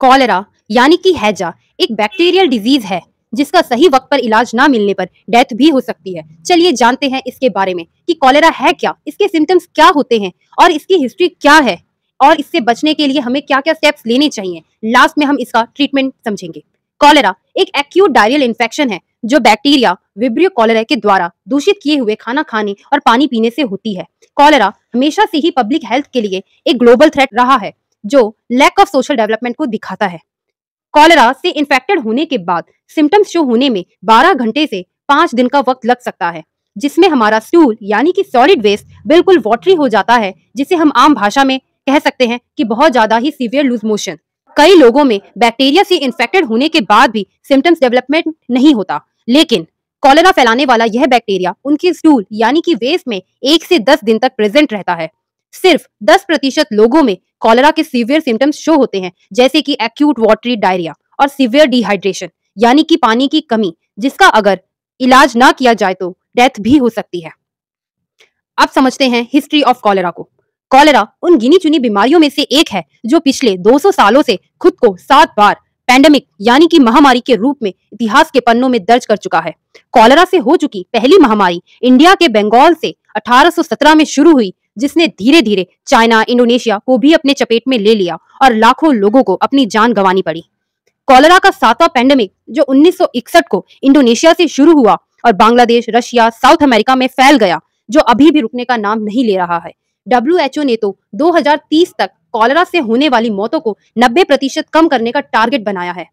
cholera यानी कि हैजा एक बैक्टीरियल डिजीज है जिसका सही वक्त पर इलाज ना मिलने पर डेथ भी हो सकती है चलिए जानते हैं इसके बारे में कि कॉलेरा है क्या इसके सिम्टम्स क्या होते हैं और इसकी हिस्ट्री क्या है और इससे बचने के लिए हमें क्या क्या स्टेप्स लेने चाहिए लास्ट में हम इसका ट्रीटमेंट समझेंगे कॉलेरा एक एक्यूट डायरियल इन्फेक्शन है जो बैक्टीरिया विब्रियो कॉलेरा के द्वारा दूषित किए हुए खाना खाने और पानी पीने से होती है कॉलेरा हमेशा से ही पब्लिक हेल्थ के लिए एक ग्लोबल थ्रेट रहा है जो लैक ऑफ सोशल डेवलपमेंट को दिखाता है कॉलरा से इन्फेक्टेड होने के बाद सिम्टम्स शो होने में 12 घंटे से 5 दिन का वक्त लग सकता है जिसमें हमारा स्टूल यानी कि सॉलिड वेस्ट बिल्कुल वॉटरी हो जाता है जिसे हम आम भाषा में कह सकते हैं कि बहुत ज्यादा ही सीवियर लूज मोशन कई लोगों में बैक्टीरिया से इन्फेक्टेड होने के बाद भी सिम्टम्स डेवलपमेंट नहीं होता लेकिन कॉलरा फैलाने वाला यह बैक्टीरिया उनके स्टूल यानी कि वेस्ट में एक से दस दिन तक प्रेजेंट रहता है सिर्फ 10 प्रतिशत लोगों में कॉलरा के सीवियर सिम्टम्स शो होते हैं जैसे कि एक्यूट वाटरी डायरिया और सीवियर डिहाइड्रेशन यानी कि पानी की कमी जिसका अगर इलाज ना किया जाए तो डेथ भी हो सकती है अब समझते हैं हिस्ट्री ऑफ कॉलरा को कॉलरा उन गिनी चुनी बीमारियों में से एक है जो पिछले 200 सालों से खुद को सात बार पैंडेमिक यानी कि महामारी के रूप में इतिहास के पन्नों में दर्ज कर चुका है कॉलरा से हो चुकी पहली महामारी इंडिया के बंगाल से 1817 में शुरू हुई जिसने धीरे धीरे चाइना इंडोनेशिया को भी अपने चपेट में ले लिया और लाखों लोगों को अपनी जान गंवानी पड़ी कॉलरा का सातवां पैंडेमिक जो 1961 को इंडोनेशिया से शुरू हुआ और बांग्लादेश रशिया साउथ अमेरिका में फैल गया जो अभी भी रुकने का नाम नहीं ले रहा है डब्ल्यू ने तो 2030 तक कॉलरा से होने वाली मौतों को 90 प्रतिशत कम करने का टारगेट बनाया है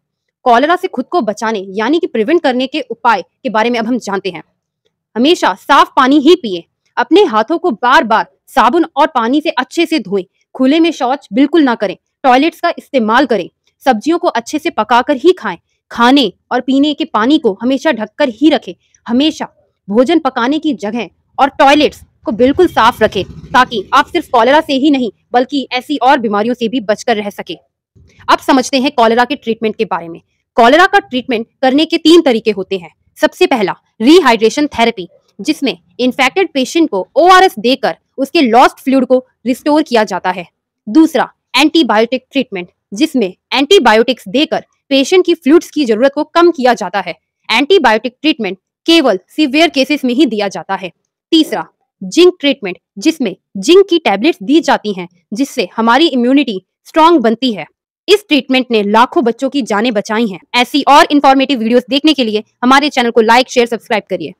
कॉलरा से खुद को बचाने यानी कि प्रिवेंट करने के उपाय के बारे में अब हम जानते हैं हमेशा साफ पानी ही पिए अपने हाथों को बार बार साबुन और पानी से अच्छे से धोएं खुले में शौच बिल्कुल ना करें टॉयलेट्स का इस्तेमाल करें सब्जियों को अच्छे से पकाकर ही खाएं खाने और पीने के पानी को हमेशा ढककर ही रखें हमेशा भोजन पकाने की जगह और टॉयलेट्स को बिल्कुल साफ रखें ताकि आप सिर्फ कॉलरा से ही नहीं बल्कि ऐसी और बीमारियों से भी बचकर रह सके अब समझते हैं कॉलरा के ट्रीटमेंट के बारे में कॉलरा का ट्रीटमेंट करने के तीन तरीके होते हैं सबसे पहला रिहाइड्रेशन थेरेपी जिसमें इन्फेक्टेड पेशेंट को ओ देकर उसके लॉस्ट फ्लूड को रिस्टोर किया जाता है दूसरा एंटीबायोटिक ट्रीटमेंट जिसमें एंटीबायोटिक्स देकर पेशेंट की फ्लूड्स की जरूरत को कम किया जाता है एंटीबायोटिक ट्रीटमेंट केवल सीवियर केसेस में ही दिया जाता है तीसरा जिंक ट्रीटमेंट जिसमें जिंक की टैबलेट्स दी जाती हैं जिससे हमारी इम्यूनिटी स्ट्रांग बनती है इस ट्रीटमेंट ने लाखों बच्चों की जानें बचाई हैं ऐसी और इन्फॉर्मेटिव वीडियोस देखने के लिए हमारे चैनल को लाइक शेयर सब्सक्राइब करिए